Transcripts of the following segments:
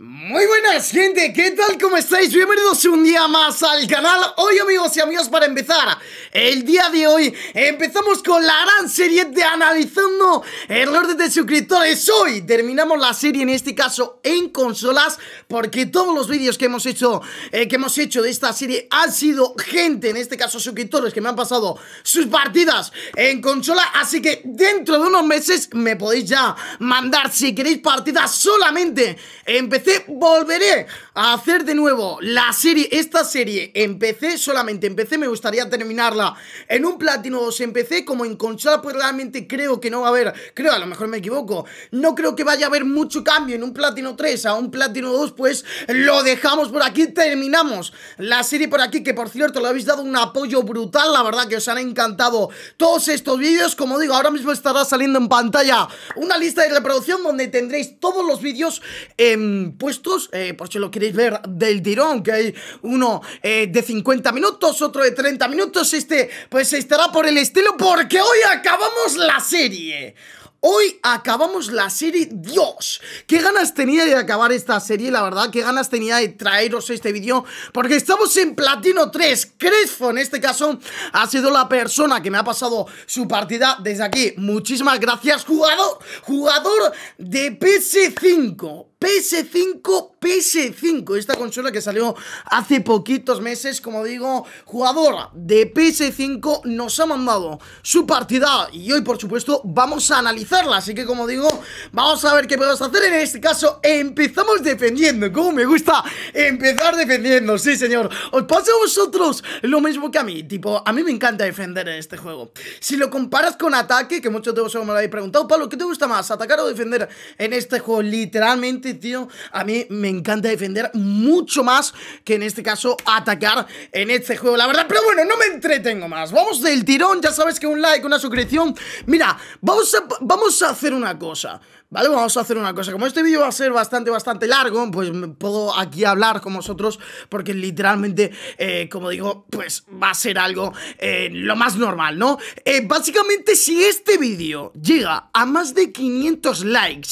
Muy Pues, gente, ¿qué tal? ¿Cómo estáis? Bienvenidos un día más al canal Hoy amigos y amigas para empezar El día de hoy empezamos con la gran serie de analizando el orden de suscriptores Hoy terminamos la serie en este caso en consolas Porque todos los vídeos que hemos hecho eh, que hemos hecho de esta serie han sido gente En este caso suscriptores que me han pasado sus partidas en consola Así que dentro de unos meses me podéis ya mandar si queréis partidas solamente Empecé, volveré a hacer de nuevo la serie, esta serie empecé solamente empecé, me gustaría terminarla en un Platino 2 empecé como en consola, pues realmente creo que no va a haber, creo, a lo mejor me equivoco, no creo que vaya a haber mucho cambio en un Platino 3 a un Platino 2, pues lo dejamos por aquí, terminamos la serie por aquí, que por cierto, le habéis dado un apoyo brutal, la verdad que os han encantado todos estos vídeos, como digo, ahora mismo estará saliendo en pantalla una lista de reproducción donde tendréis todos los vídeos em, puestos, eh, por si lo queréis ver del tirón, que hay uno eh, de 50 minutos, otro de 30 minutos, este pues estará por el estilo porque hoy acabamos la serie. Hoy acabamos la serie Dios. Qué ganas tenía de acabar esta serie, la verdad. Qué ganas tenía de traeros este vídeo. Porque estamos en Platino 3. Crespo, en este caso, ha sido la persona que me ha pasado su partida desde aquí. Muchísimas gracias, jugador. Jugador de PS5. PS5, PS5, esta consola que salió hace poquitos meses, como digo, jugador de PS5 nos ha mandado su partida y hoy por supuesto vamos a analizarla, así que como digo, vamos a ver qué podemos hacer en este caso, empezamos defendiendo, como me gusta empezar defendiendo, sí señor, os pasa a vosotros lo mismo que a mí, tipo, a mí me encanta defender en este juego, si lo comparas con ataque, que muchos de vosotros me lo habéis preguntado, Pablo, ¿qué te gusta más, atacar o defender en este juego? Literalmente este tío, a mí me encanta defender mucho más que en este caso atacar en este juego, la verdad. Pero bueno, no me entretengo más. Vamos del tirón, ya sabes que un like, una suscripción. Mira, vamos vamos a hacer una cosa. ¿Vale? Vamos a hacer una cosa. Como este vídeo va a ser bastante, bastante largo, pues puedo aquí hablar con vosotros porque literalmente, eh, como digo, pues va a ser algo eh, lo más normal, ¿no? Eh, básicamente, si este vídeo llega a más de 500 likes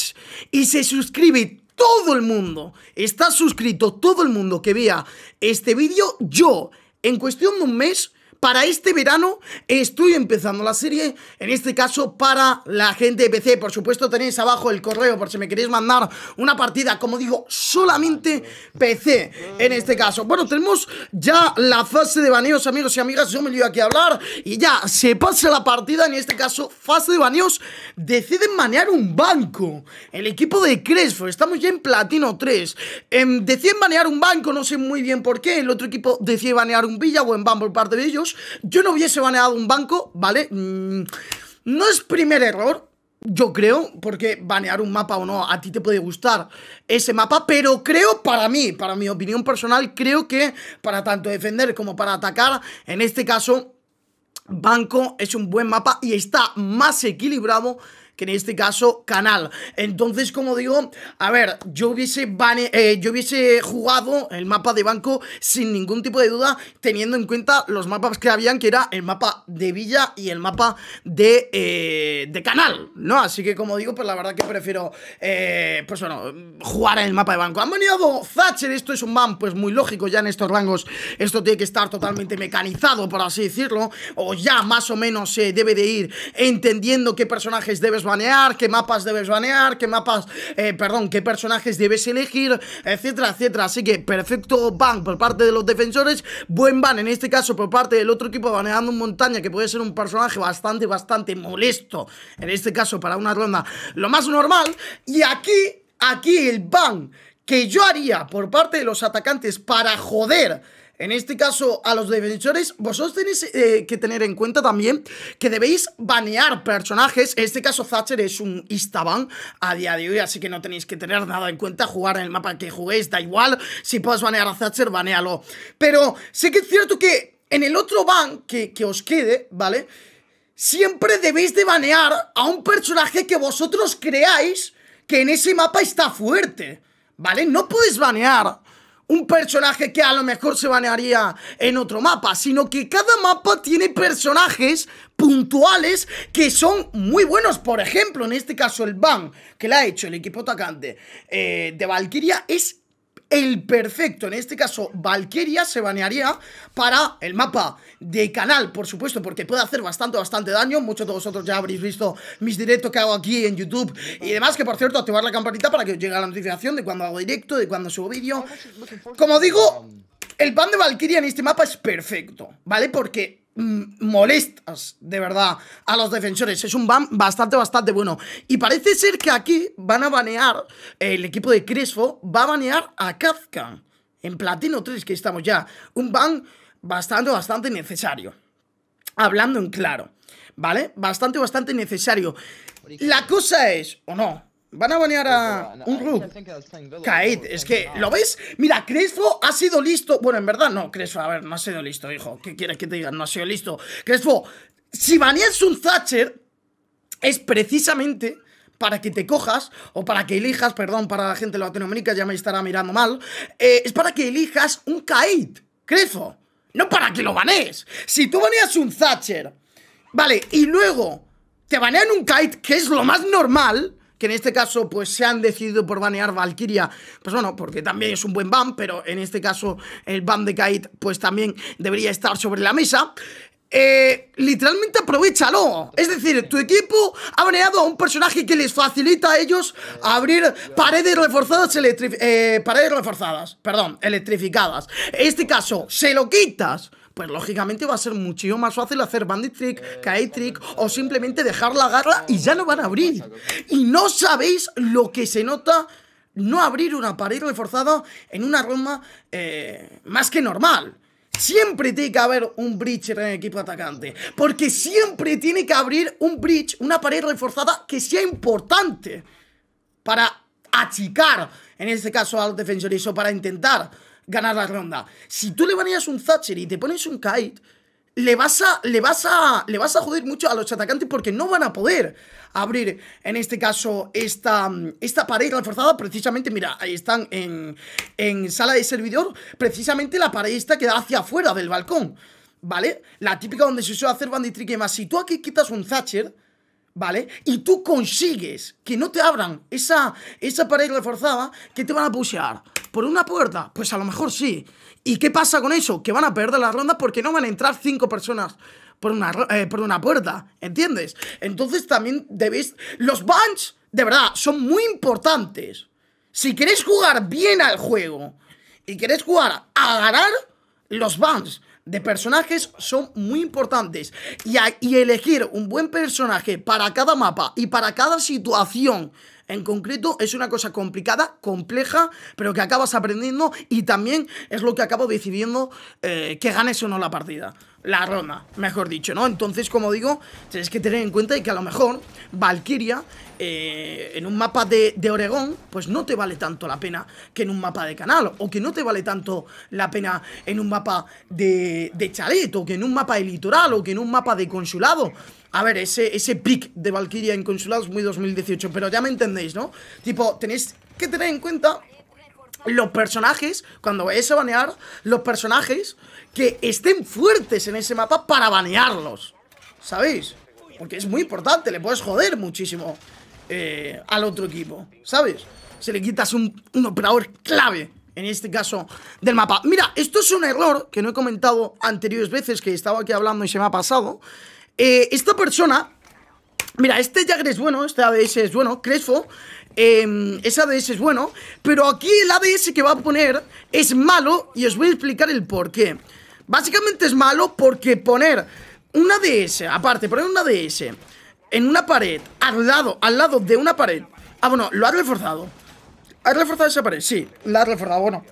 y se suscribe todo el mundo, está suscrito todo el mundo que vea este vídeo, yo, en cuestión de un mes para este verano estoy empezando la serie, en este caso para la gente de PC. Por supuesto tenéis abajo el correo por si me queréis mandar una partida, como digo, solamente PC en este caso. Bueno, tenemos ya la fase de baneos, amigos y amigas. Yo me iba aquí a hablar y ya se pasa la partida, en este caso fase de baneos. Deciden banear un banco. El equipo de Crespo, estamos ya en platino 3. Em, deciden banear un banco, no sé muy bien por qué. El otro equipo decide banear un villa o en Bumble, por parte de ellos. Yo no hubiese baneado un banco, ¿vale? Mm, no es primer error, yo creo, porque banear un mapa o no, a ti te puede gustar ese mapa, pero creo para mí, para mi opinión personal, creo que para tanto defender como para atacar, en este caso... Banco es un buen mapa y está más equilibrado que en este caso canal. Entonces, como digo, a ver, yo hubiese, eh, yo hubiese jugado el mapa de banco sin ningún tipo de duda, teniendo en cuenta los mapas que habían, que era el mapa de villa y el mapa de, eh, canal, ¿no? Así que, como digo, pues la verdad que prefiero, eh, pues bueno, jugar en el mapa de banco. Han venido Thatcher, esto es un ban, pues muy lógico ya en estos rangos, esto tiene que estar totalmente mecanizado, por así decirlo, o ya más o menos se debe de ir entendiendo qué personajes debes banear, qué mapas debes banear, qué mapas, eh, perdón, qué personajes debes elegir, etcétera, etcétera. Así que perfecto ban por parte de los defensores, buen ban en este caso por parte del otro equipo baneando en montaña que puede ser un personaje bastante, bastante molesto. En este caso para una ronda lo más normal. Y aquí, aquí el ban que yo haría por parte de los atacantes para joder en este caso, a los defensores, vosotros tenéis eh, que tener en cuenta también que debéis banear personajes. En este caso, Thatcher es un instaban a día de hoy, así que no tenéis que tener nada en cuenta. Jugar en el mapa que juguéis, da igual. Si puedes banear a Thatcher, banealo. Pero sí que es cierto que en el otro ban que, que os quede, ¿vale? Siempre debéis de banear a un personaje que vosotros creáis que en ese mapa está fuerte. ¿Vale? No podéis banear un personaje que a lo mejor se banearía en otro mapa, sino que cada mapa tiene personajes puntuales que son muy buenos. Por ejemplo, en este caso el ban que le ha hecho el equipo atacante eh, de Valkyria es el perfecto, en este caso Valkyria, se banearía para el mapa de canal, por supuesto, porque puede hacer bastante, bastante daño. Muchos de vosotros ya habréis visto mis directos que hago aquí en YouTube y demás, que por cierto, activar la campanita para que os llegue la notificación de cuando hago directo, de cuando subo vídeo. Como digo, el pan de Valkyria en este mapa es perfecto, ¿vale? Porque Mm, molestas, de verdad, a los defensores. Es un ban bastante, bastante bueno. Y parece ser que aquí van a banear, el equipo de Crespo va a banear a Kafka. En Platino 3 que estamos ya. Un ban bastante, bastante necesario. Hablando en claro, ¿vale? Bastante, bastante necesario. La cosa es, o no, Van a banear a un Rook. Kaid, es que, ¿lo ves? Mira, Crespo ha sido listo. Bueno, en verdad no, Crespo, a ver, no ha sido listo, hijo. ¿Qué quieres que te diga? No ha sido listo. Crespo, si baneas un Thatcher, es precisamente para que te cojas, o para que elijas, perdón, para la gente de Latinoamérica, ya me estará mirando mal, eh, es para que elijas un Kaid, Crespo. No para que lo banees. Si tú baneas un Thatcher, vale, y luego te banean un Kaid, que es lo más normal que en este caso pues se han decidido por banear Valkyria, pues bueno, porque también es un buen ban, pero en este caso el ban de Kaid pues también debería estar sobre la mesa. Eh, literalmente aprovechalo. Es decir, tu equipo ha baneado a un personaje que les facilita a ellos abrir paredes reforzadas, eh, paredes reforzadas, perdón, electrificadas. En este caso, se lo quitas pues lógicamente va a ser muchísimo más fácil hacer Bandit Trick, eh, kite Trick o simplemente dejar la garra y ya no van a abrir. Y no sabéis lo que se nota no abrir una pared reforzada en una Roma eh, más que normal. Siempre tiene que haber un bridge en el equipo atacante. Porque siempre tiene que abrir un bridge, una pared reforzada que sea importante para achicar, en este caso al defensor, eso para intentar ganar la ronda. Si tú le baneas un Thatcher y te pones un Kite, le vas a, le vas a, le vas a joder mucho a los atacantes porque no van a poder abrir, en este caso, esta, esta pared reforzada. Precisamente, mira, ahí están en, en sala de servidor, precisamente la pared esta que da hacia afuera del balcón, ¿vale? La típica donde se suele hacer banditrick y más Si tú aquí quitas un Thatcher, ¿vale? Y tú consigues que no te abran esa, esa pared reforzada que te van a pushear. ¿Por una puerta? Pues a lo mejor sí. ¿Y qué pasa con eso? Que van a perder la rondas porque no van a entrar cinco personas por una, eh, por una puerta, ¿entiendes? Entonces también debéis... Los bans, de verdad, son muy importantes. Si queréis jugar bien al juego y queréis jugar a ganar, los bans de personajes son muy importantes. Y, y elegir un buen personaje para cada mapa y para cada situación en concreto es una cosa complicada, compleja, pero que acabas aprendiendo y también es lo que acabo decidiendo eh, que ganes o no la partida la ronda, mejor dicho, ¿no? Entonces, como digo, tenéis que tener en cuenta que a lo mejor Valkyria eh, en un mapa de, de, Oregón, pues no te vale tanto la pena que en un mapa de canal, o que no te vale tanto la pena en un mapa de, de chalet, o que en un mapa de litoral, o que en un mapa de consulado. A ver, ese, ese pick de Valkyria en consulado es muy 2018, pero ya me entendéis, ¿no? Tipo, tenéis que tener en cuenta los personajes, cuando vais a banear, los personajes que estén fuertes en ese mapa para banearlos, ¿sabéis? Porque es muy importante, le puedes joder muchísimo eh, al otro equipo, ¿sabes? Si le quitas un, operador clave en este caso, del mapa. Mira, esto es un error que no he comentado anteriores veces, que estaba aquí hablando y se me ha pasado. Eh, esta persona, mira, este Jagger es bueno, este ADS es bueno, Crespo, em, ese ADS es bueno, pero aquí el ADS que va a poner es malo y os voy a explicar el por qué. Básicamente es malo porque poner una DS, aparte, poner una DS en una pared, al lado, al lado de una pared. Ah, bueno, lo has reforzado. ¿Has reforzado esa pared? Sí, la has reforzado, bueno.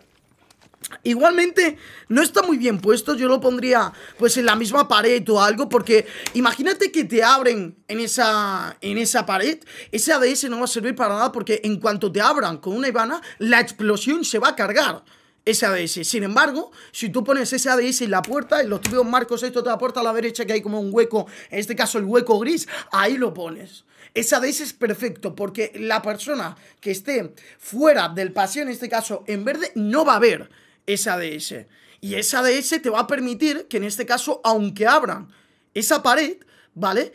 Igualmente, no está muy bien puesto, yo lo pondría pues en la misma pared o algo, porque imagínate que te abren en esa, en esa pared, ese ADS no va a servir para nada porque en cuanto te abran con una Ivana, la explosión se va a cargar. ADS, Sin embargo, si tú pones ese ADS en la puerta, en los tubos marcos esto de la puerta a la derecha que hay como un hueco, en este caso el hueco gris, ahí lo pones. Ese ADS es perfecto porque la persona que esté fuera del paseo, en este caso en verde, no va a ver ese ADS, Y ese ADS te va a permitir que en este caso, aunque abran esa pared, ¿vale?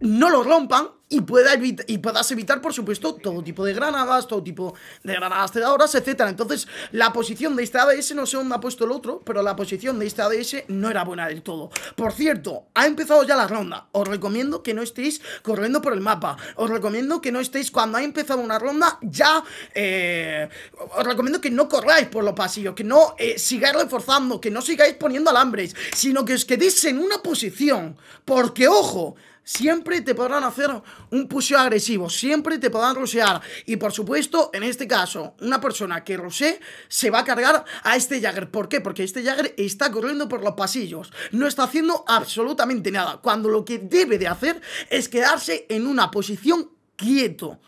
No lo rompan y, pueda y puedas evitar, por supuesto, todo tipo de granadas, todo tipo de granadas cedadoras, etc. Entonces, la posición de este ADS, no sé dónde ha puesto el otro, pero la posición de este ADS no era buena del todo. Por cierto, ha empezado ya la ronda. Os recomiendo que no estéis corriendo por el mapa. Os recomiendo que no estéis cuando ha empezado una ronda ya... Eh, os recomiendo que no corráis por los pasillos, que no eh, sigáis reforzando, que no sigáis poniendo alambres, sino que os quedéis en una posición. Porque, ojo siempre te podrán hacer un puseo agresivo, siempre te podrán rosear. Y por supuesto, en este caso, una persona que rosee se va a cargar a este Jagger. ¿Por qué? Porque este Jagger está corriendo por los pasillos, no está haciendo absolutamente nada, cuando lo que debe de hacer es quedarse en una posición quieto.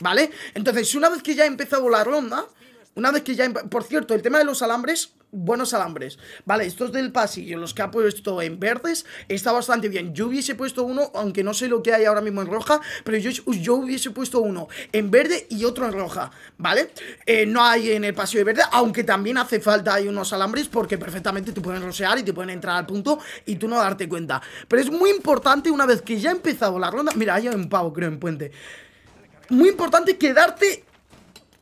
¿Vale? Entonces, una vez que ya ha empezado la ronda, una vez que ya... Por cierto, el tema de los alambres buenos alambres. Vale, estos del pasillo, los que ha puesto en verdes, está bastante bien. Yo hubiese puesto uno, aunque no sé lo que hay ahora mismo en roja, pero yo, yo hubiese puesto uno en verde y otro en roja, ¿vale? Eh, no hay en el pasillo de verde, aunque también hace falta hay unos alambres porque perfectamente te pueden rosear y te pueden entrar al punto y tú no darte cuenta. Pero es muy importante una vez que ya ha empezado la ronda... Mira, hay un pavo, creo, en puente. Muy importante quedarte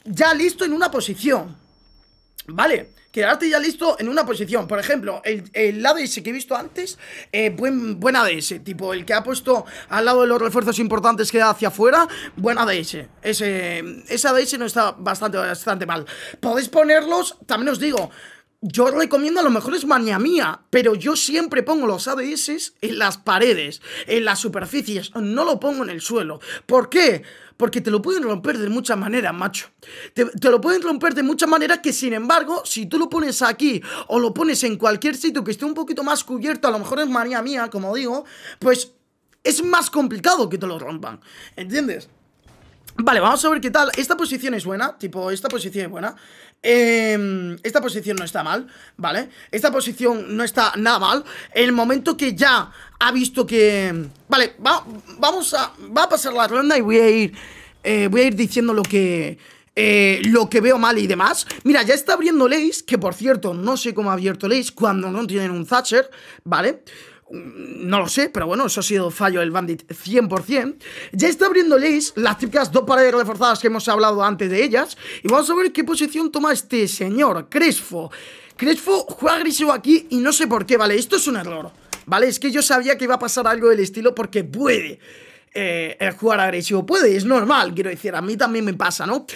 ya listo en una posición. ¿Vale? quedarte ya listo en una posición. Por ejemplo, el, el ADS que he visto antes, eh, buen, ADS, tipo el que ha puesto al lado de los refuerzos importantes que da hacia afuera, buen ADS. Ese, ese ADS no está bastante, bastante mal. Podéis ponerlos, también os digo, yo recomiendo, a lo mejor es manía mía, pero yo siempre pongo los ADS en las paredes, en las superficies, no lo pongo en el suelo. ¿Por qué? Porque te lo pueden romper de muchas maneras, macho. Te, lo pueden romper de muchas maneras que, sin embargo, si tú lo pones aquí o lo pones en cualquier sitio que esté un poquito más cubierto, a lo mejor es manía mía, como digo, pues es más complicado que te lo rompan. ¿Entiendes? Vale, vamos a ver qué tal. Esta posición es buena, tipo, esta posición es buena. Em, esta posición no está mal, ¿vale? Esta posición no está nada mal. El momento que ya ha visto que... Em, vale, vamos a... Va a pasar la ronda y voy a ir... Eh, voy a ir diciendo lo que... Eh, lo que veo mal y demás. Mira, ya está abriendo Lace, que por cierto, no sé cómo ha abierto Lace cuando no tienen un Thatcher, ¿vale? vale Mm, no lo sé, pero bueno, eso ha sido fallo del Bandit 100%. Ya está abriendo las típicas dos paredes reforzadas que hemos hablado antes de ellas. Y vamos a ver qué posición toma este señor, Crespo. Crespo juega agresivo aquí y no sé por qué, ¿vale? Esto es un error, ¿vale? Es que yo sabía que iba a pasar algo del estilo porque puede. Eh, jugar agresivo puede, es normal, quiero decir, a mí también me pasa, ¿no?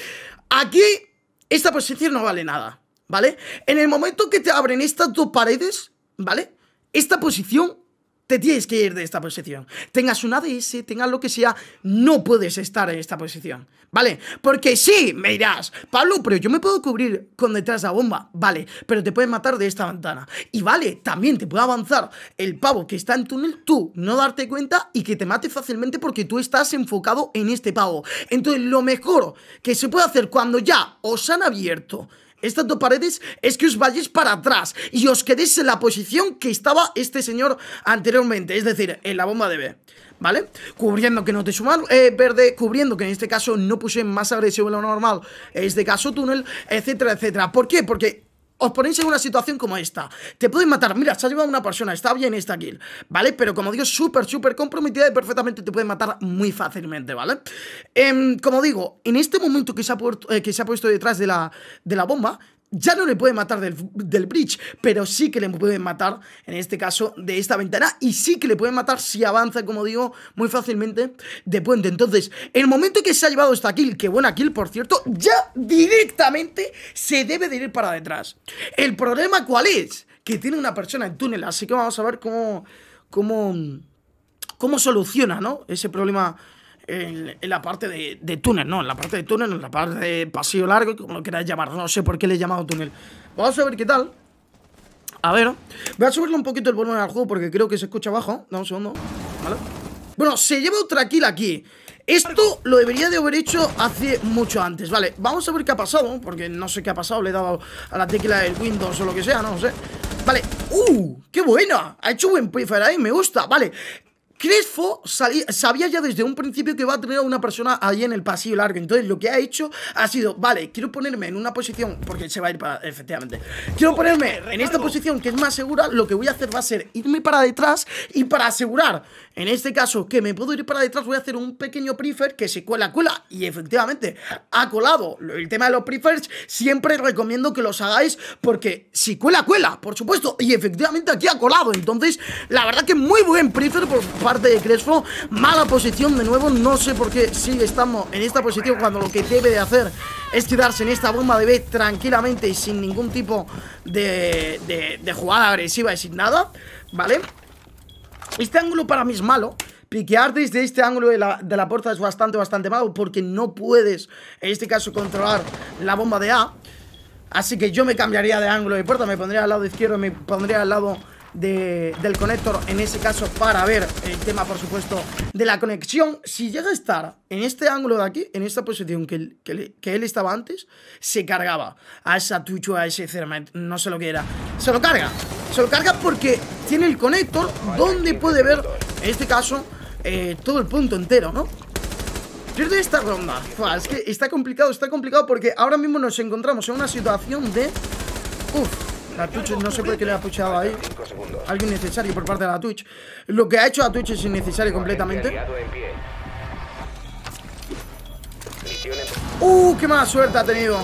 Aquí, esta posición no vale nada, ¿vale? En el momento que te abren estas dos paredes, ¿vale? Esta posición te tienes que ir de esta posición. Tengas un ADS, tengas lo que sea, no puedes estar en esta posición. ¿Vale? Porque sí, me dirás, Pablo, pero yo me puedo cubrir con detrás de la bomba. Vale, pero te pueden matar de esta ventana. Y vale, también te puede avanzar el pavo que está en túnel, tú no darte cuenta y que te mate fácilmente porque tú estás enfocado en este pavo. Entonces, lo mejor que se puede hacer cuando ya os han abierto estas dos paredes es que os vayáis para atrás y os quedéis en la posición que estaba este señor anteriormente, es decir, en la bomba de B. ¿Vale? Cubriendo que no te suman eh, verde, cubriendo que en este caso no puse más agresivo en lo normal, en este caso túnel, etcétera, etcétera. ¿Por qué? Porque os ponéis en una situación como esta. Te pueden matar. Mira, se ha llevado una persona, está bien esta kill, ¿vale? Pero como digo, súper, súper comprometida y perfectamente te puede matar muy fácilmente, ¿vale? Em, como digo, en este momento que se ha, eh, que se ha puesto detrás de la, de la bomba, ya no le puede matar del, bridge, pero sí que le puede matar, en este caso, de esta ventana. Y sí que le puede matar si avanza, como digo, muy fácilmente de puente. Entonces, el momento que se ha llevado esta kill, que buena kill, por cierto, ya directamente se debe de ir para detrás. ¿El problema cuál es? Que tiene una persona en túnel, así que vamos a ver cómo... cómo... cómo soluciona, ¿no? Ese problema en, la parte de, túnel, no, en la parte de túnel, en la parte de pasillo largo, como lo queráis llamar, no sé por qué le he llamado túnel. Vamos a ver qué tal. A ver, voy a subirle un poquito el volumen al juego porque creo que se escucha abajo. Dame un segundo, ¿vale? Bueno, se lleva otra kill aquí. Esto lo debería de haber hecho hace mucho antes, ¿vale? Vamos a ver qué ha pasado, porque no sé qué ha pasado, le he dado a la tecla del Windows o lo que sea, no, lo sé. Vale, ¡uh! ¡Qué buena! Ha hecho buen pre ahí, me gusta, vale Crespo sabía ya desde un principio que va a tener a una persona ahí en el pasillo largo. Entonces lo que ha hecho ha sido, vale, quiero ponerme en una posición, porque se va a ir para, efectivamente, quiero ponerme en esta posición que es más segura, lo que voy a hacer va a ser irme para detrás y para asegurar, en este caso, que me puedo ir para detrás, voy a hacer un pequeño prefer que se cuela, cuela. Y efectivamente, ha colado. El tema de los prefers siempre recomiendo que los hagáis porque si cuela, cuela, por supuesto. Y efectivamente aquí ha colado. Entonces, la verdad que muy buen prefer por parte de Crespo Mala posición de nuevo, no sé por qué sigue estamos en esta posición cuando lo que debe de hacer es quedarse en esta bomba de B tranquilamente y sin ningún tipo de, de, jugada agresiva y sin nada, ¿vale? Este ángulo para mí es malo, piquearte desde este ángulo de la, de la puerta es bastante, bastante malo porque no puedes, en este caso, controlar la bomba de A. Así que yo me cambiaría de ángulo de puerta, me pondría al lado izquierdo, me pondría al lado del conector, en ese caso para ver el tema, por supuesto, de la conexión. Si llega a estar en este ángulo de aquí, en esta posición que, él, que, él estaba antes, se cargaba a esa tuchua, a ese Cermet, no sé lo que era. Se lo carga, se lo carga porque tiene el conector donde puede ver, en este caso, eh, todo el punto entero, ¿no? Pierde esta ronda. es que está complicado, está complicado porque ahora mismo nos encontramos en una situación de... Uf, no sé por qué le ha puchado ahí. Algo innecesario por parte de la Twitch. Lo que ha hecho a Twitch es innecesario completamente. ¡Uh! ¡Qué mala suerte ha tenido!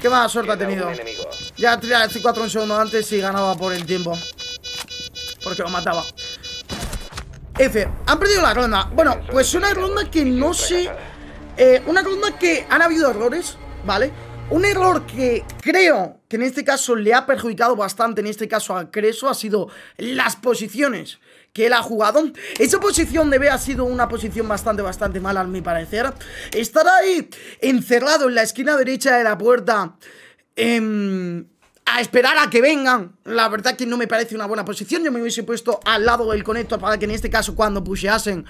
¡Qué mala suerte ha tenido! Ya tiraba c 4 un segundo antes y ganaba por el tiempo. Porque lo mataba. F. Han perdido la ronda. Bueno, pues una ronda que no sé... Eh, una ronda que han habido errores, ¿vale? Un error que creo que en este caso le ha perjudicado bastante, en este caso a Creso, ha sido las posiciones que él ha jugado. Esa posición de B ha sido una posición bastante, bastante mala, a mi parecer. Estar ahí encerrado en la esquina derecha de la puerta. Em, a esperar a que vengan. La verdad que no me parece una buena posición. Yo me hubiese puesto al lado del conector para que en este caso cuando pusheasen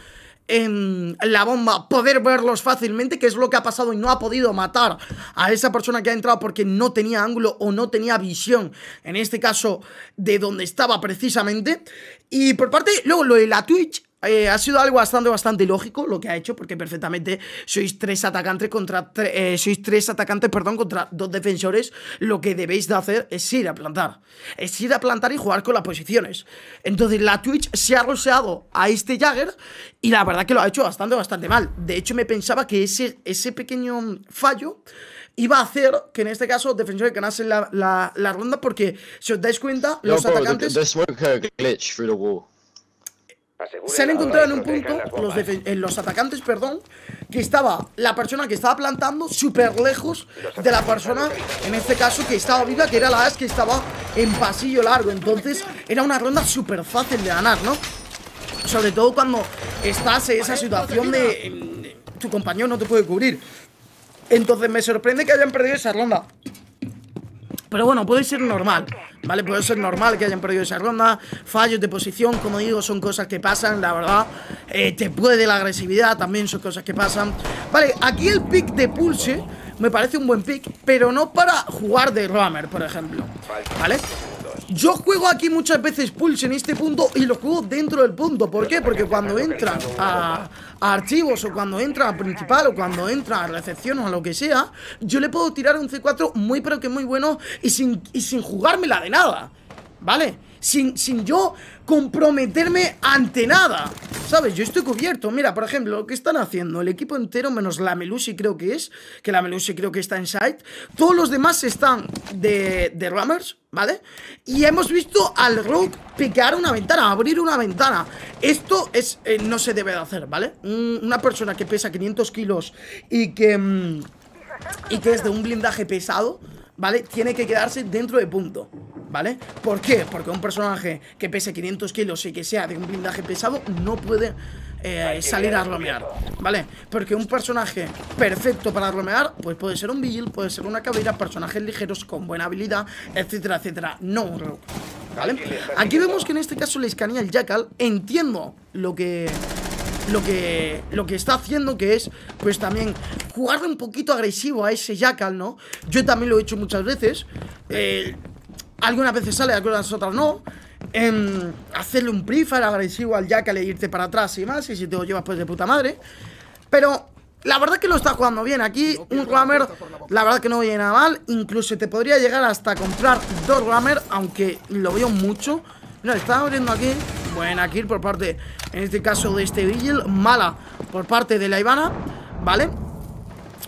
en la bomba, poder verlos fácilmente, que es lo que ha pasado y no ha podido matar a esa persona que ha entrado porque no tenía ángulo o no tenía visión, en este caso de donde estaba precisamente. Y por parte, luego lo de la Twitch, eh, ha sido algo bastante, bastante lógico lo que ha hecho, porque perfectamente sois tres atacantes contra eh, sois tres atacantes, perdón, contra dos defensores. Lo que debéis de hacer es ir a plantar. Es ir a plantar y jugar con las posiciones. Entonces la Twitch se ha roseado a este Jagger y la verdad que lo ha hecho bastante, bastante mal. De hecho, me pensaba que ese, ese pequeño fallo iba a hacer que en este caso Los defensores ganasen la, la, ronda porque si os dais cuenta, los atacantes se han encontrado en un punto, los, atacantes, perdón, que estaba la persona que estaba plantando súper lejos de la persona, en este caso, que estaba viva, que era la AS que estaba en pasillo largo. Entonces, era una ronda súper fácil de ganar, ¿no? Sobre todo cuando estás en esa situación de... Mm, tu compañero no te puede cubrir. Entonces, me sorprende que hayan perdido esa ronda. Pero bueno, puede ser normal, ¿vale? Puede ser normal que hayan perdido esa ronda. Fallos de posición, como digo, son cosas que pasan, la verdad. Eh, te puede la agresividad, también son cosas que pasan. Vale, aquí el pick de Pulse me parece un buen pick, pero no para jugar de Rammer, por ejemplo. ¿Vale? Yo juego aquí muchas veces Pulse en este punto y lo juego dentro del punto. ¿Por qué? Porque cuando entran a, archivos o cuando entra a principal o cuando entra a recepción o a lo que sea, yo le puedo tirar un C4 muy pero que muy bueno y sin, y sin jugármela de nada. ¿Vale? sin, yo comprometerme ante nada. ¿Sabes? Yo estoy cubierto. Mira, por ejemplo, lo que están haciendo el equipo entero, menos la Melusi creo que es, que la Melusi creo que está en site, todos los demás están de, de Rammers, ¿vale? Y hemos visto al Rogue picar una ventana, abrir una ventana. Esto es eh, no se debe de hacer, ¿vale? Una persona que pesa 500 kilos y que... Mm, y que es de un blindaje pesado, ¿vale? Tiene que quedarse dentro de punto ¿vale? ¿Por qué? Porque un personaje que pese 500 kilos y que sea de un blindaje pesado no puede eh, salir a romear, ¿vale? Porque un personaje perfecto para romear, pues puede ser un Bill, puede ser una cabera, personajes ligeros con buena habilidad, etcétera, etcétera. No ¿Vale? Aquí vemos que en este caso le escanea el Jackal. Entiendo lo que lo que, lo que está haciendo que es, pues también jugarle un poquito agresivo a ese Jackal, ¿no? Yo también lo he hecho muchas veces. Eh, algunas veces sale, algunas otras no. En em, hacerle un es agresivo al que le irte para atrás y más, y si te lo llevas pues de puta madre. Pero la verdad que lo está jugando bien aquí, un Rammer, la verdad que no viene nada mal. Incluso te podría llegar hasta comprar dos Rammer, Aunque lo veo mucho. No, está abriendo aquí, buena kill por parte, en este caso de este Vigil, mala por parte de la Ivana, ¿vale?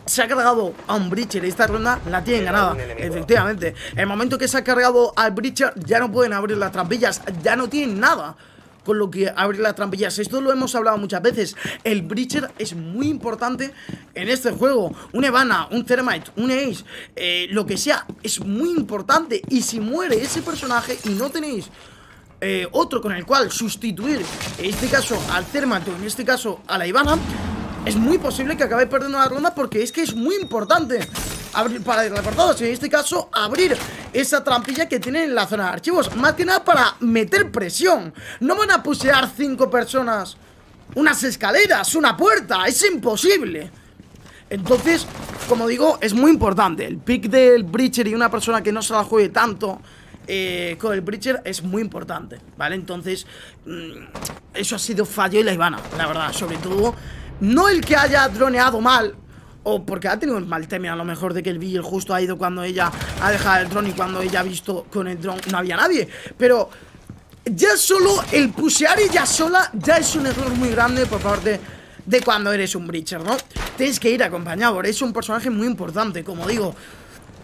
se ha cargado a un Breacher esta ronda la tienen ganada, efectivamente. El momento que se ha cargado al Breacher ya no pueden abrir las trampillas, ya no tienen nada con lo que abrir las trampillas. Esto lo hemos hablado muchas veces. El Breacher es muy importante en este juego. una Evana, un Thermite, un Ace, eh, lo que sea, es muy importante. Y si muere ese personaje y no tenéis eh, otro con el cual sustituir, en este caso al Thermite o en este caso a la Ivana, es muy posible que acabéis perdiendo la ronda porque es que es muy importante abrir para ir reportados si en este caso abrir esa trampilla que tienen en la zona de archivos, más que nada para meter presión. No van a pusear cinco personas unas escaleras, una puerta, es imposible. Entonces, como digo, es muy importante. El pick del Breacher y una persona que no se la juegue tanto eh, con el Breacher es muy importante, ¿vale? Entonces, mm, eso ha sido fallo y la Ivana, la verdad, sobre todo no el que haya droneado mal o porque ha tenido un mal término a lo mejor de que el bill justo ha ido cuando ella ha dejado el dron y cuando ella ha visto con el dron no había nadie. Pero ya solo el pusear ella sola ya es un error muy grande por parte de cuando eres un Breacher, ¿no? Tienes que ir acompañado, es un personaje muy importante, como digo.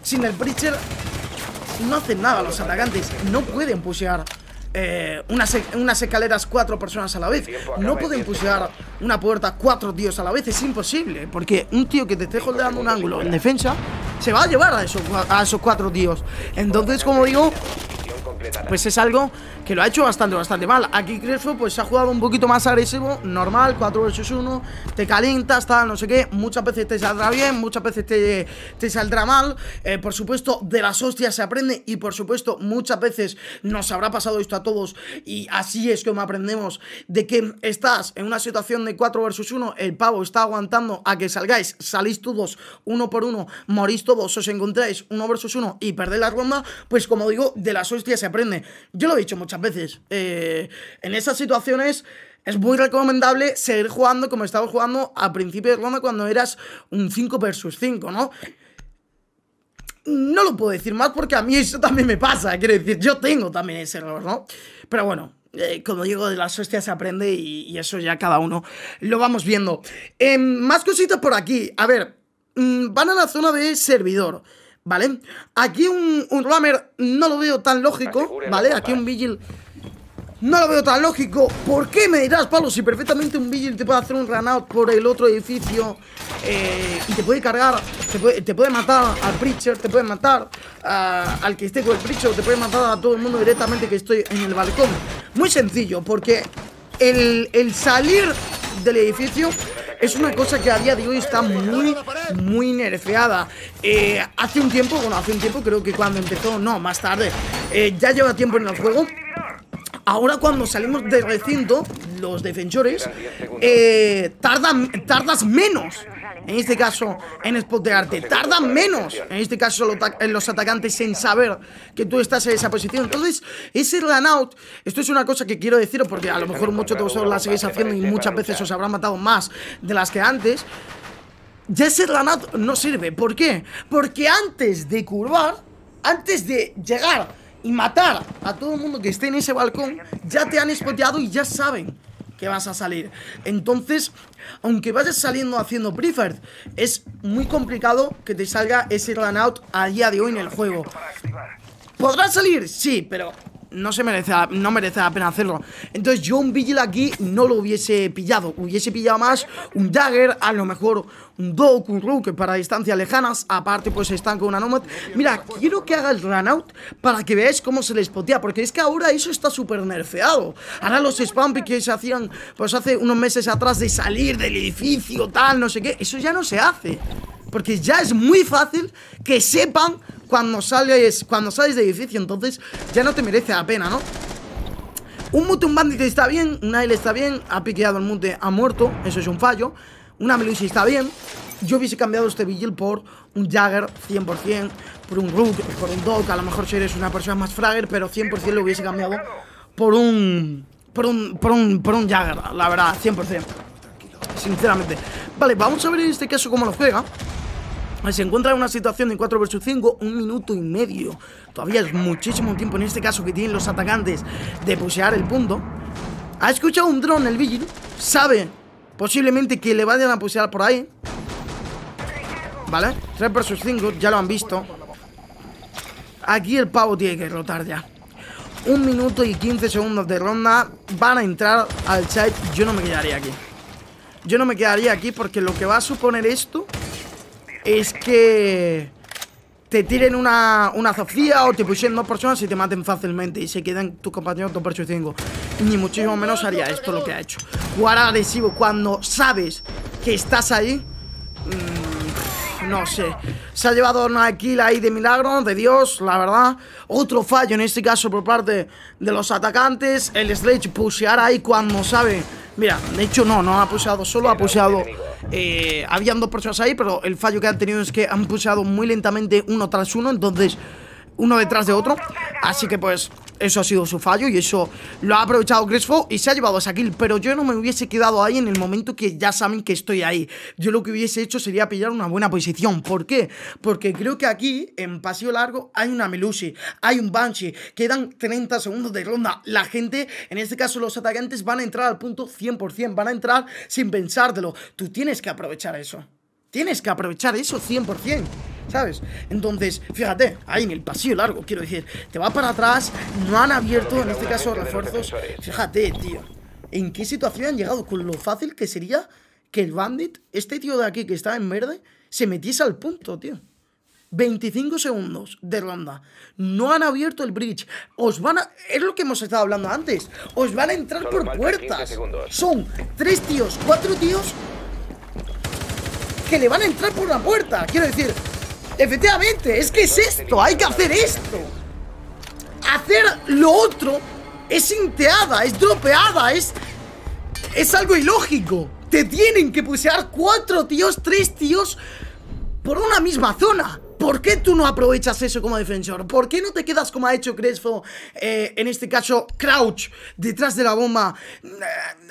Sin el Breacher no hacen nada los atacantes, no pueden pusear. Eh, e- unas, escaleras cuatro personas a la vez. No pueden pulsar una puerta cuatro tíos a la vez, es imposible. Porque un tío que te esté holdeando un ángulo en defensa se va a llevar a esos, a esos cuatro tíos. Entonces, como digo, pues es algo que lo ha hecho bastante, bastante mal. Aquí Crespo pues ha jugado un poquito más agresivo, normal, 4 vs 1, te calientas, está no sé qué, muchas veces te saldrá bien, muchas veces te, te saldrá mal, eh, por supuesto de las hostias se aprende y por supuesto muchas veces nos habrá pasado esto a todos y así es como aprendemos de que estás en una situación de 4 vs 1, el pavo está aguantando a que salgáis, salís todos uno por uno, morís todos, os encontráis uno vs 1 y perdéis la ronda, pues como digo, de las hostias se aprende. Yo lo he dicho muchas veces. Eh, en esas situaciones es muy recomendable seguir jugando como estaba jugando a principio de ronda cuando eras un 5 versus 5, ¿no? No lo puedo decir más porque a mí eso también me pasa. Quiero decir, yo tengo también ese error, ¿no? Pero bueno, cuando eh, como digo, de las hostias se aprende y, eso ya cada uno lo vamos viendo. Em, más cositas por aquí. A ver, mm, van a la zona de servidor. ¿vale? Aquí un, un Rammer no lo veo tan lógico, ¿vale? Aquí un Vigil no lo veo tan lógico. ¿Por qué me dirás, Pablo, si perfectamente un Vigil te puede hacer un out por el otro edificio eh, y te puede cargar, te puede, te puede, matar al Preacher, te puede matar ah, al que esté con el Preacher, te puede matar a todo el mundo directamente que estoy en el balcón? Muy sencillo, porque el, el salir del edificio es una cosa que a día de hoy está muy, muy nerfeada. Eh, hace un tiempo, bueno, hace un tiempo creo que cuando empezó, no, más tarde, eh, ya lleva tiempo en el juego. Ahora cuando salimos del recinto, los defensores, eh, tardan, tardas menos, en este caso, en arte Tardan menos, en este caso, los, los atacantes en saber que tú estás en esa posición. Entonces, ese run out, esto es una cosa que quiero deciros porque a lo mejor muchos de vosotros la seguís haciendo y muchas veces os habrán matado más de las que antes. Ya ese run out no sirve. ¿Por qué? Porque antes de curvar, antes de llegar y matar a todo el mundo que esté en ese balcón, ya te han espoteado y ya saben que vas a salir. Entonces, aunque vayas saliendo haciendo preferred, es muy complicado que te salga ese run out a día de hoy en el juego. ¿Podrás salir? Sí, pero no se merece, no merece la pena hacerlo. Entonces yo un Vigil aquí no lo hubiese pillado. Hubiese pillado más un Dagger, a lo mejor un Dog, un Rook para distancias lejanas. Aparte pues están con una Nomad. Mira, quiero que haga el run out para que veáis cómo se les spotea. Porque es que ahora eso está súper nerfeado. Ahora los spam que se hacían pues hace unos meses atrás de salir del edificio, tal, no sé qué. Eso ya no se hace. Porque ya es muy fácil que sepan cuando sales, cuando sales de edificio. Entonces ya no te merece la pena, ¿no? Un mute, un bandit está bien, un aile está bien, ha piqueado el mute, ha muerto, eso es un fallo. Una Melusi está bien. Yo hubiese cambiado este Vigil por un Jagger 100%, por un Rook, por un Dog. A lo mejor si eres una persona más fragger, pero 100% lo hubiese cambiado por un, por un. Por un. Por un, Jagger, la verdad, 100%. Sinceramente. Vale, vamos a ver en este caso cómo lo juega se encuentra en una situación de 4 vs 5, un minuto y medio. Todavía es muchísimo tiempo en este caso que tienen los atacantes de pusear el punto. Ha escuchado un dron el Vigil, sabe posiblemente que le vayan a pusear por ahí. ¿Vale? 3 vs 5, ya lo han visto. Aquí el pavo tiene que rotar ya. Un minuto y 15 segundos de ronda. Van a entrar al site. Yo no me quedaría aquí. Yo no me quedaría aquí porque lo que va a suponer esto es que te tiren una, una o te pusieron dos personas y te maten fácilmente y se quedan tus compañeros por y cinco Ni muchísimo menos haría esto lo que ha hecho. Jugar adhesivo cuando sabes que estás ahí. Mm, no sé. Se ha llevado una kill ahí de milagro, de Dios, la verdad. Otro fallo en este caso por parte de los atacantes. El Sledge pusear ahí cuando sabe. Mira, de hecho no, no ha puseado solo, ha puseado eh, habían dos personas ahí, pero el fallo que han tenido es que han pulsado muy lentamente uno tras uno, entonces uno detrás de otro. Así que pues eso ha sido su fallo y eso lo ha aprovechado Crespo y se ha llevado a kill. Pero yo no me hubiese quedado ahí en el momento que ya saben que estoy ahí. Yo lo que hubiese hecho sería pillar una buena posición. ¿Por qué? Porque creo que aquí, en paseo largo, hay una Melusi, hay un Banshee. Quedan 30 segundos de ronda. La gente, en este caso los atacantes, van a entrar al punto 100%. Van a entrar sin pensártelo. Tú tienes que aprovechar eso. Tienes que aprovechar eso 100%. ¿Sabes? Entonces, fíjate, ahí en el pasillo largo, quiero decir, te va para atrás, no han abierto, en este caso, refuerzos. Fíjate, tío, ¿en qué situación han llegado? Con lo fácil que sería que el bandit, este tío de aquí que está en verde, se metiese al punto, tío. 25 segundos de ronda. No han abierto el bridge. Os van a. Es lo que hemos estado hablando antes. Os van a entrar por puertas. Son tres tíos, cuatro tíos que le van a entrar por la puerta. Quiero decir, efectivamente, es que es esto. Hay que hacer esto. Hacer lo otro es inteada, es dropeada, es... Es algo ilógico. Te tienen que pusear cuatro tíos, tres tíos por una misma zona. ¿Por qué tú no aprovechas eso como defensor? ¿Por qué no te quedas como ha hecho Crespo, eh, en este caso Crouch, detrás de la bomba, eh,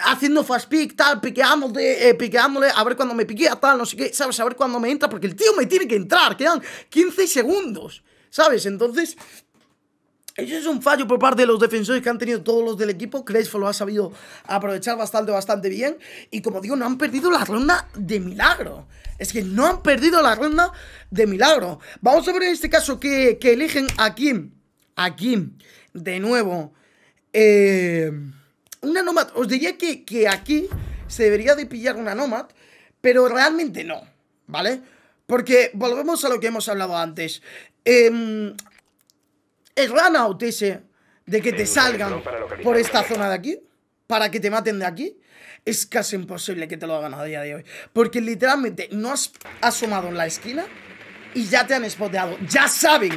haciendo fast pick, tal, piqueándole, eh, piqueándole, a ver cuando me piquea, tal, no sé qué, ¿sabes? A ver cuando me entra, porque el tío me tiene que entrar, quedan 15 segundos, ¿sabes? Entonces... Eso es un fallo por parte de los defensores que han tenido todos los del equipo. Crespo lo ha sabido aprovechar bastante, bastante bien. Y como digo, no han perdido la ronda de milagro. Es que no han perdido la ronda de milagro. Vamos a ver en este caso que, eligen a Kim. A Kim. De nuevo. Eh, una Nomad. Os diría que, que aquí se debería de pillar una Nomad. Pero realmente no. ¿Vale? Porque volvemos a lo que hemos hablado antes. Eh, el out ese de que te salgan por esta zona de aquí, para que te maten de aquí, es casi imposible que te lo hagan a día de hoy. Porque literalmente no has asomado en la esquina y ya te han espoteado. Ya saben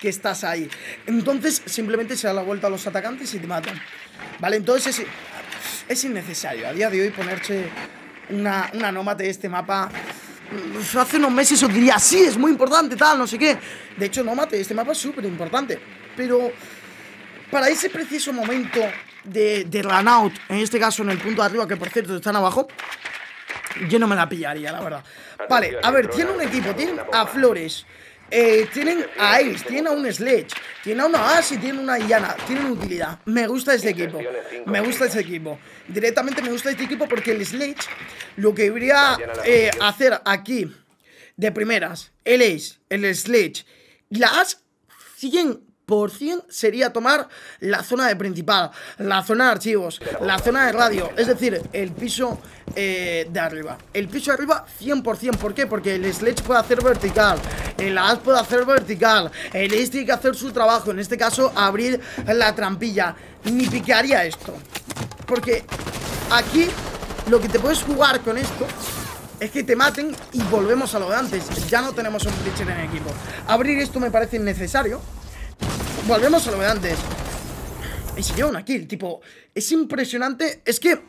que estás ahí. Entonces simplemente se da la vuelta a los atacantes y te matan. ¿Vale? Entonces es, innecesario a día de hoy ponerse una, una de este mapa. Hace unos meses os diría, sí, es muy importante, tal, no sé qué. De hecho, nómate, este mapa es súper importante pero para ese preciso momento de, de run out, en este caso en el punto de arriba, que por cierto están abajo, yo no me la pillaría, la verdad. Vale, a ver, tiene un equipo, tiene a Flores, tienen a Ace, tienen a un Sledge, tiene a una As y tienen una Iana. Tienen utilidad. Me gusta este equipo. Me gusta este equipo. Directamente me gusta este equipo porque el Sledge lo que debería eh, hacer aquí de primeras, el Ace, el Sledge y la As siguen... Por cien sería tomar la zona de principal, la zona de archivos, la zona de radio, es decir, el piso eh, de arriba. El piso de arriba 100%, ¿por qué? Porque el Sledge puede hacer vertical, el As puede hacer vertical, el Ace tiene que hacer su trabajo, en este caso abrir la trampilla. Ni piquearía esto, porque aquí lo que te puedes jugar con esto es que te maten y volvemos a lo de antes. Ya no tenemos un pitcher en equipo. Abrir esto me parece innecesario. Volvemos a lo de antes. Y se lleva una kill, tipo, es impresionante. Es que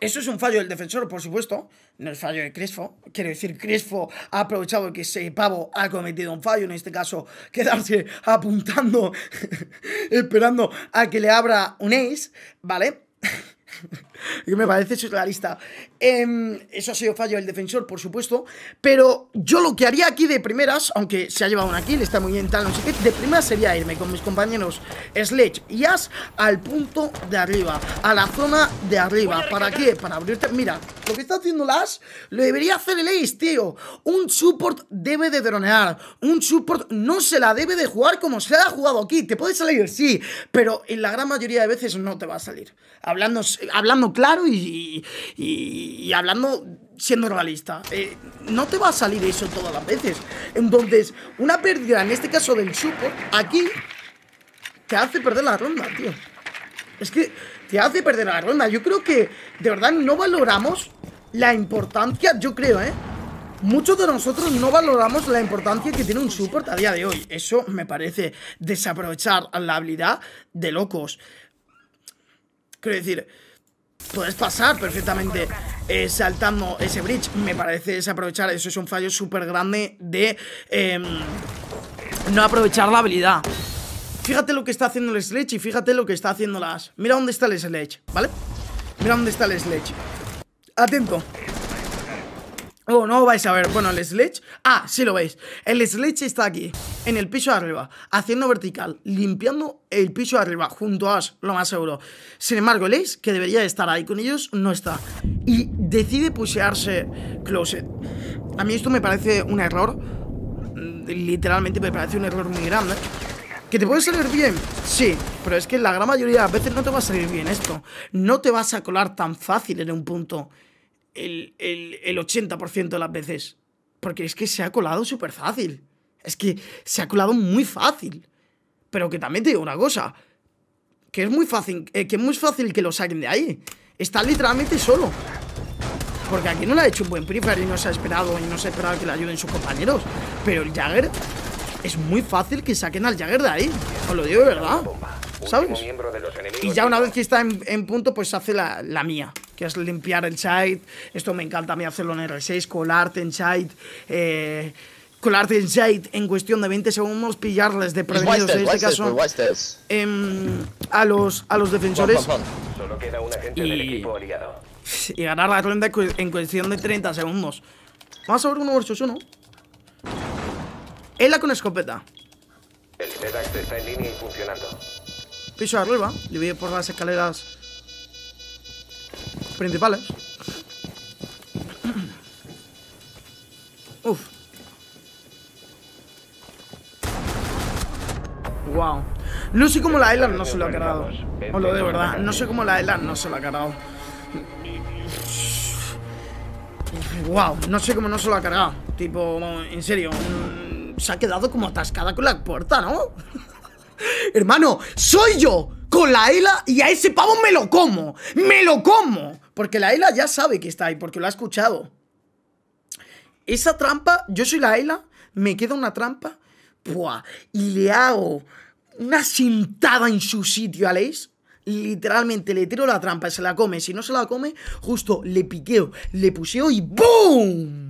eso es un fallo del defensor, por supuesto. No es fallo de Crespo. Quiero decir, Crespo ha aprovechado que ese pavo ha cometido un fallo. En este caso, quedarse apuntando, esperando a que le abra un ace, ¿vale? me parece surrealista. Eh, eso ha sido fallo del defensor, por supuesto. Pero yo lo que haría aquí de primeras, aunque se ha llevado una kill, está muy bien, no sé qué, de primeras sería irme con mis compañeros Sledge y As al punto de arriba, a la zona de arriba. ¿Para qué? Para abrirte. Mira, lo que está haciendo las lo debería hacer el Ace, tío. Un support debe de dronear. Un support no se la debe de jugar como se la ha jugado aquí. Te puede salir, sí, pero en la gran mayoría de veces no te va a salir. Hablando hablando claro y, y, hablando siendo realista. Eh, no te va a salir eso todas las veces. Entonces, una pérdida, en este caso del support, aquí te hace perder la ronda, tío. Es que te hace perder la ronda. Yo creo que de verdad no valoramos la importancia, yo creo, ¿eh? Muchos de nosotros no valoramos la importancia que tiene un support a día de hoy. Eso me parece desaprovechar la habilidad de locos. Quiero decir, Puedes pasar perfectamente eh, saltando ese bridge. Me parece desaprovechar. Eso es un fallo súper grande de em, no aprovechar la habilidad. Fíjate lo que está haciendo el Sledge y fíjate lo que está haciendo las. Mira dónde está el Sledge, ¿vale? Mira dónde está el Sledge. Atento. Oh, no vais a ver. Bueno, el sledge. Ah, sí lo veis. El sledge está aquí, en el piso de arriba, haciendo vertical, limpiando el piso de arriba, junto a Ash, lo más seguro. Sin embargo, el Ace, que debería estar ahí con ellos, no está. Y decide pusearse Closet. A mí esto me parece un error. Literalmente me parece un error muy grande. ¿Que te puede salir bien? Sí, pero es que la gran mayoría de las veces no te va a salir bien esto. No te vas a colar tan fácil en un punto el, 80% de las veces. Porque es que se ha colado súper fácil. Es que se ha colado muy fácil. Pero que también te digo una cosa. Que es muy fácil, eh, que es muy fácil que lo saquen de ahí. Está literalmente solo. Porque aquí no le ha hecho un buen prefer y no se ha esperado y no se ha esperado que le ayuden sus compañeros. Pero el Jagger es muy fácil que saquen al Jagger de ahí. Os lo digo de verdad. ¿Sabes? Y ya una vez que está en, punto, pues hace la, la mía que es limpiar el site. Esto me encanta a mí hacerlo en R6, colarte en site. Eh, colarte en site en cuestión de 20 segundos, pillarles de pues prevenidos en este caso pues em, a, los, a los defensores. Solo queda un agente y, del equipo aliado. y ganar la ronda en cuestión de 30 segundos. Vamos a ver uno versus uno. Ella con escopeta. El está en línea y funcionando. Piso arriba, divide por las escaleras principales. Uf. Wow. No sé cómo la Island no se lo ha cargado. o lo de verdad. No sé cómo la Island no se lo ha cargado. Wow. No sé cómo no se lo ha cargado. Tipo, en serio. Mm, se ha quedado como atascada con la puerta, ¿no? Hermano, soy yo con la Aila y a ese pavo me lo como. Me lo como. Porque la Aila ya sabe que está ahí, porque lo ha escuchado. Esa trampa, yo soy la Aila, me queda una trampa, ¡pua! y le hago una cintada en su sitio, ¿aléis? Literalmente le tiro la trampa, se la come. Si no se la come, justo le piqueo, le puseo y ¡BOOM!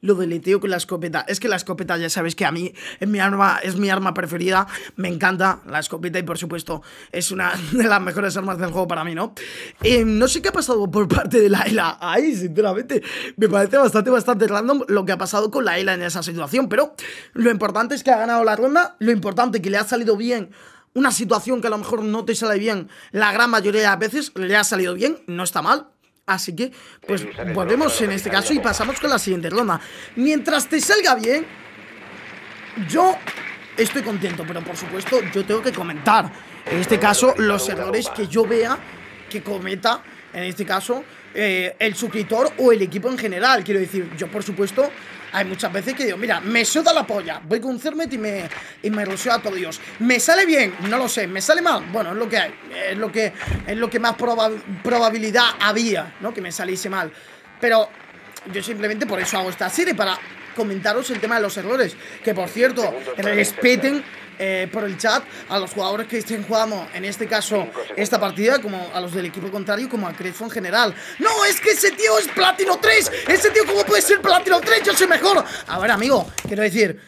lo deleteo con la escopeta. Es que la escopeta, ya sabes que a mí es mi arma, es mi arma preferida. Me encanta la escopeta y por supuesto es una de las mejores armas del juego para mí, ¿no? Eh, no sé qué ha pasado por parte de la Isla. ahí, sinceramente. Me parece bastante, bastante random lo que ha pasado con la Isla en esa situación. Pero lo importante es que ha ganado la ronda. Lo importante es que le ha salido bien una situación que a lo mejor no te sale bien la gran mayoría de las veces, le ha salido bien, no está mal, Así que, pues volvemos en este caso y pasamos con la siguiente ronda. Mientras te salga bien, yo estoy contento, pero por supuesto yo tengo que comentar, en este caso, los errores que yo vea que cometa, en este caso, eh, el suscriptor o el equipo en general. Quiero decir, yo por supuesto hay muchas veces que digo, mira, me suda la polla, voy con un Cermet y me, y me a todo Dios. ¿Me sale bien? No lo sé. ¿Me sale mal? Bueno, es lo que hay. Es lo que, es lo que más probabilidad había, ¿no? Que me saliese mal. Pero yo simplemente por eso hago esta serie, para comentaros el tema de los errores. Que por cierto, respeten eh, por el chat a los jugadores que estén jugando, en este caso, esta partida, como a los del equipo contrario, como a Crespo en general. ¡No, es que ese tío es Platino 3! ¡Ese tío cómo puede ser Platino 3! ¡Yo soy mejor! A ver, amigo, quiero decir,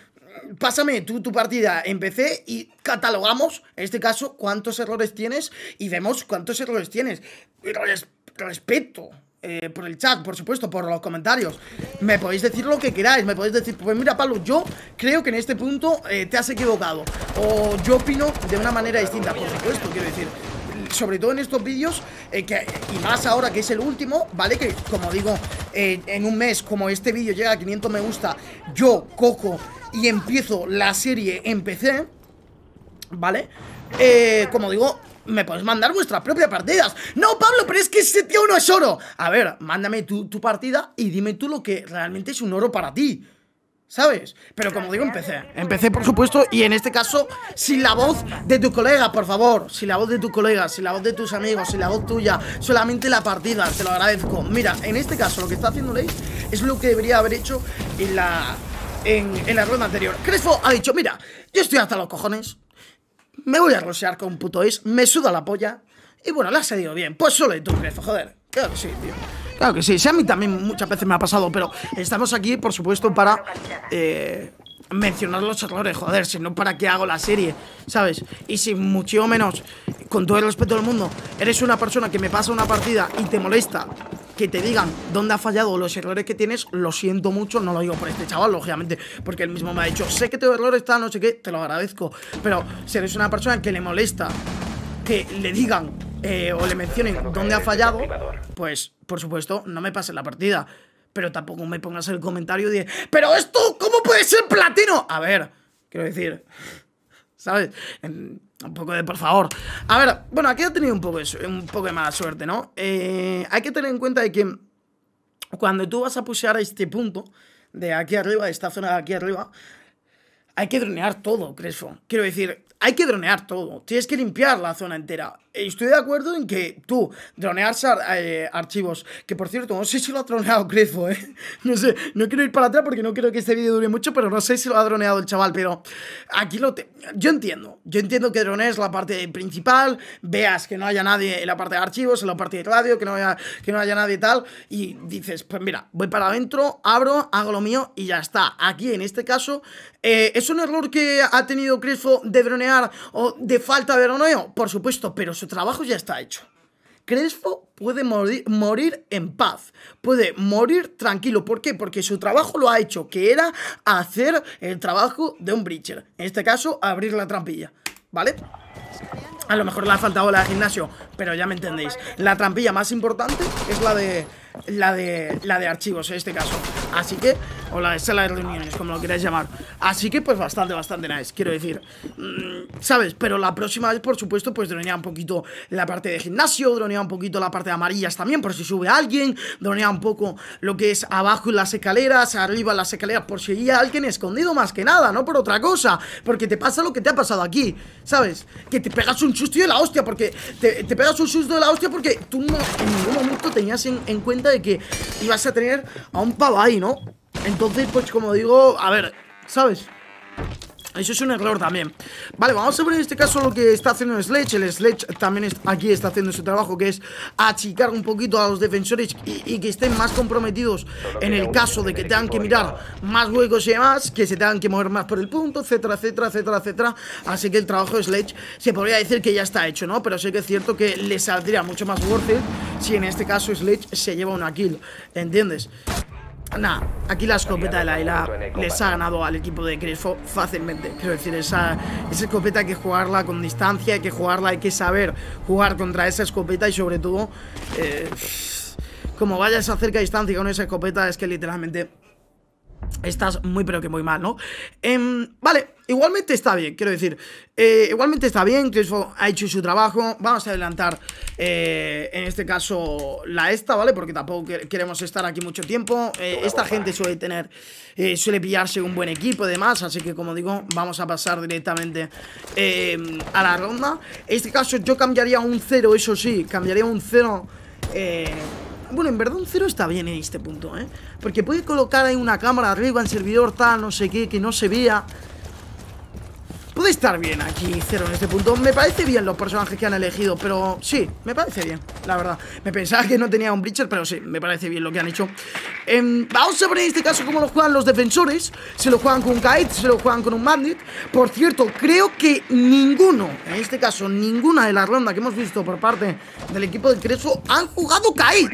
pásame tú tu partida en PC y catalogamos, en este caso, cuántos errores tienes y vemos cuántos errores tienes. Res respeto. Eh, por el chat, por supuesto, por los comentarios. Me podéis decir lo que queráis, me podéis decir, pues mira, Pablo, yo creo que en este punto eh, te has equivocado. O yo opino de una manera distinta, por supuesto, quiero decir. Sobre todo en estos vídeos, eh, y más ahora que es el último, ¿vale? Que como digo, en un mes, como este vídeo llega a 500 me gusta, yo cojo y empiezo la serie en PC, ¿vale? como digo, me puedes mandar vuestras propias partidas. No, Pablo, pero es que ese tío no es oro. A ver, mándame tu, partida y dime tú lo que realmente es un oro para ti. ¿Sabes? Pero como digo, empecé. Empecé, por supuesto, y en este caso, sin la voz de tu colega, por favor. Sin la voz de tu colega, sin la voz de tus amigos, sin la voz tuya. Solamente la partida, te lo agradezco. Mira, en este caso, lo que está haciendo Leis es lo que debería haber hecho en la, en, la rueda anterior. Crespo ha dicho, mira, yo estoy hasta los cojones me voy a rociar con putois, me suda la polla. Y bueno, la ha salido bien. Pues solo hay tu joder. Claro que sí, tío. Claro que sí. Sí, a mí también muchas veces me ha pasado, pero estamos aquí, por supuesto, para eh, mencionar los errores, joder, si no, ¿para qué hago la serie? ¿Sabes? Y si mucho menos, con todo el respeto del mundo, eres una persona que me pasa una partida y te molesta que te digan dónde ha fallado los errores que tienes, lo siento mucho, no lo digo por este chaval, lógicamente, porque él mismo me ha dicho, sé que tu error está, no sé qué, te lo agradezco, pero si eres una persona que le molesta que le digan eh, o le mencionen dónde ha fallado, pues por supuesto, no me pases la partida pero tampoco me pongas el comentario de, pero esto, ¿cómo puede ser platino? A ver, quiero decir, ¿sabes? Un poco de por favor. A ver, bueno, aquí he tenido un poco de, un poco mala suerte, ¿no? Eh, hay que tener en cuenta de que cuando tú vas a pushear a este punto, de aquí arriba, de esta zona de aquí arriba, hay que dronear todo, Crespo. Quiero decir, hay que dronear todo. Tienes que limpiar la zona entera estoy de acuerdo en que tú, dronear eh, archivos, que por cierto, no sé si lo ha droneado Crespo ¿eh? No sé, no quiero ir para atrás porque no quiero que este vídeo dure mucho, pero no sé si lo ha droneado el chaval, pero aquí lo... Yo entiendo, yo entiendo que dronees la parte principal, veas que no haya nadie en la parte de archivos, en la parte de radio, que no haya, que no haya nadie y tal, y dices, pues mira, voy para adentro, abro, hago lo mío y ya está. Aquí, en este caso, eh, ¿es un error que ha tenido Crespo de dronear o de falta de droneo? Por supuesto, pero su trabajo ya está hecho. Crespo puede morir, morir, en paz, puede morir tranquilo. ¿Por qué? Porque su trabajo lo ha hecho, que era hacer el trabajo de un breacher. En este caso, abrir la trampilla, ¿vale? A lo mejor le ha faltado la de gimnasio, pero ya me entendéis. La trampilla más importante es la de, la de, la de archivos en este caso. Así que, o la sala de reuniones, como lo queráis llamar. Así que, pues bastante, bastante nice, quiero decir. Mm, ¿Sabes? Pero la próxima vez, por supuesto, pues dronea un poquito la parte de gimnasio, dronea un poquito la parte de amarillas también, por si sube alguien, dronea un poco lo que es abajo en las escaleras, arriba en las escaleras, por si hay alguien escondido más que nada, no por otra cosa. Porque te pasa lo que te ha pasado aquí, ¿sabes? Que te pegas un susto de la hostia, porque te, pegas un susto de la hostia porque tú en ningún momento tenías en, cuenta de que ibas a tener a un pavo no. Entonces, pues como digo, a ver, ¿sabes? Eso es un error también Vale, vamos a ver en este caso lo que está haciendo Sledge El Sledge también aquí está haciendo su trabajo Que es achicar un poquito a los defensores y, que estén más comprometidos En el caso de que tengan que mirar más huecos y demás Que se tengan que mover más por el punto, etcétera, etcétera, etcétera, etcétera Así que el trabajo de Sledge se podría decir que ya está hecho, ¿no? Pero sí que es cierto que le saldría mucho más worth Si en este caso Sledge se lleva una kill ¿Entiendes? Nada, aquí la escopeta de la e les ha ganado al equipo de Crespo fácilmente. Quiero decir, esa, esa escopeta hay que jugarla con distancia, hay que jugarla, hay que saber jugar contra esa escopeta y sobre todo, eh, como vayas a cerca distancia con esa escopeta, es que literalmente estás muy pero que muy mal, ¿no? Em, vale, Igualmente está bien, quiero decir. Eh, igualmente está bien, eso ha hecho su trabajo. Vamos a adelantar, eh, en este caso, la esta, ¿vale? Porque tampoco queremos estar aquí mucho tiempo. Eh, esta gente suele tener, suele pillarse un buen equipo y demás. Así que, como digo, vamos a pasar directamente a la ronda. En este caso, yo cambiaría un cero eso sí, cambiaría un cero Bueno, en verdad un cero está bien en este punto, ¿eh? Porque puede colocar ahí una cámara arriba en servidor tal, no sé qué, que no se vea. Puede estar bien aquí Cero en este punto Me parece bien los personajes que han elegido Pero sí, me parece bien, la verdad Me pensaba que no tenía un Breacher Pero sí, me parece bien lo que han hecho em, Vamos a ver en este caso cómo lo juegan los defensores Se lo juegan con un Kaid, se lo juegan con un Bandit Por cierto, creo que ninguno En este caso, ninguna de las rondas que hemos visto Por parte del equipo de Crespo Han jugado Kaid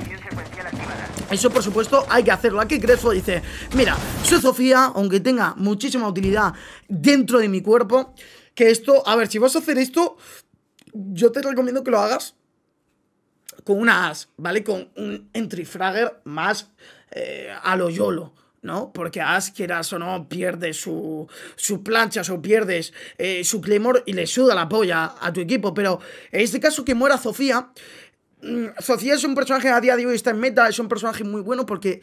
eso, por supuesto, hay que hacerlo. Aquí Crespo dice, mira, soy Sofía, aunque tenga muchísima utilidad dentro de mi cuerpo. Que esto, a ver, si vas a hacer esto, yo te recomiendo que lo hagas con una as, ¿vale? Con un entry fragger más eh, a lo yolo. ¿no? Porque As, quieras o no, pierdes su, su planchas o pierdes eh, su Claymore y le suda la polla a tu equipo. Pero en este caso que muera Sofía, mm, Sofía es un personaje a día de hoy está en meta, es un personaje muy bueno porque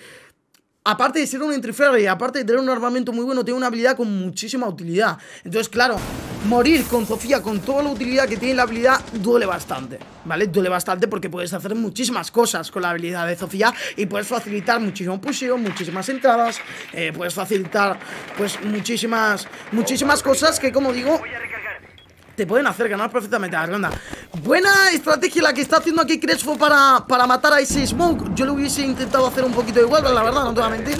aparte de ser un y aparte de tener un armamento muy bueno, tiene una habilidad con muchísima utilidad. Entonces, claro, morir con Sofía, con toda la utilidad que tiene la habilidad, duele bastante, ¿vale? Duele bastante porque puedes hacer muchísimas cosas con la habilidad de Sofía y puedes facilitar muchísimo puseo, muchísimas entradas, eh, puedes facilitar, pues, muchísimas, muchísimas cosas que, como digo te pueden hacer ganar perfectamente la Buena estrategia la que está haciendo aquí Crespo para, para matar a ese Smoke. Yo lo hubiese intentado hacer un poquito igual, pero la verdad, no te voy a mentir.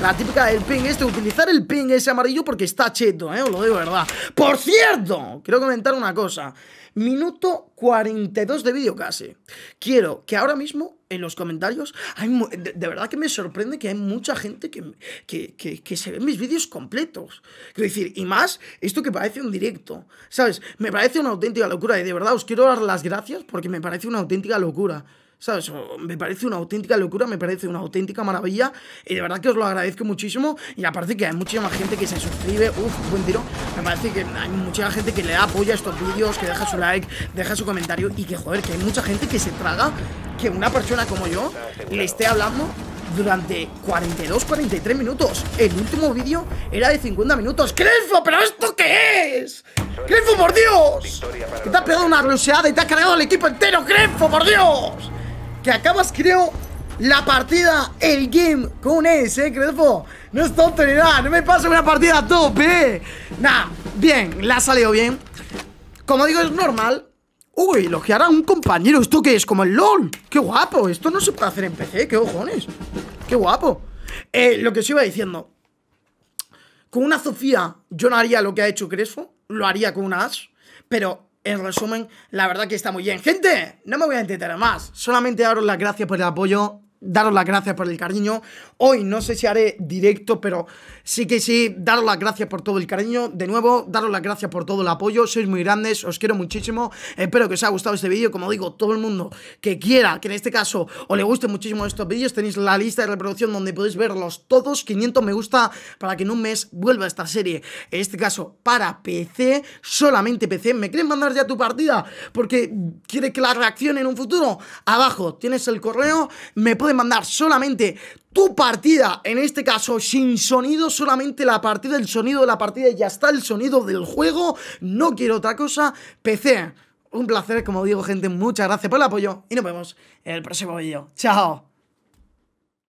La típica del ping este, utilizar el ping ese amarillo porque está cheto, ¿eh? Os lo digo de verdad. Por cierto, quiero comentar una cosa. Minuto 42 de vídeo casi. Quiero que ahora mismo en los comentarios. Hay, de, verdad que me sorprende que hay mucha gente que, que se ve mis vídeos completos. Quiero decir, y más esto que parece un directo, ¿sabes? Me parece una auténtica locura y de verdad os quiero dar las gracias porque me parece una auténtica locura. ¿Sabes? Me parece una auténtica locura, me parece una auténtica maravilla. Y de verdad que os lo agradezco muchísimo. Y aparte que hay muchísima gente que se suscribe. Uf, buen tiro. Me parece que hay mucha gente que le da apoyo a estos vídeos, que deja su like, deja su comentario. Y que, joder, que hay mucha gente que se traga que una persona como yo le esté hablando durante 42, 43 minutos. El último vídeo era de 50 minutos. ¡Crefo! ¿Pero esto qué es? ¡Crefo, por Dios! Que te HA pegado una gloseada y te HA cargado el equipo entero, ¡Crefo, por Dios! acabas, creo, la partida, el game con un S, ¿eh, Crespo? No es tonto ni nada, no me pasa una partida top, ¿eh? Nah, bien, la ha salido bien. Como digo, es normal. Uy, que a un compañero, ¿esto que es? Como el LOL. ¡Qué guapo! Esto no se puede hacer en PC, ¡qué ojones! ¡Qué guapo! Eh, lo que os iba diciendo. Con una Sofía yo no haría lo que ha hecho Crespo, lo haría con una Ash, pero en resumen, la verdad que está muy bien. Gente, no me voy a entretener más. Solamente daros las gracias por el apoyo daros las gracias por el cariño. Hoy no sé si haré directo, pero sí que sí, daros las gracias por todo el cariño. De nuevo, daros las gracias por todo el apoyo. Sois muy grandes, os quiero muchísimo. Espero que os haya gustado este vídeo. Como digo, todo el mundo que quiera, que en este caso os le guste muchísimo estos vídeos, tenéis la lista de reproducción donde podéis verlos todos. 500 me gusta para que en un mes vuelva esta serie. En este caso, para PC, solamente PC. ¿Me quieren mandar ya tu partida? Porque quiere que la reaccione en un futuro. Abajo tienes el correo, me puedes de mandar solamente tu partida, en este caso sin sonido, solamente la partida, el sonido de la partida y ya está el sonido del juego. No quiero otra cosa. PC, un placer, como digo, gente. Muchas gracias por el apoyo y nos vemos en el próximo vídeo. ¡Chao!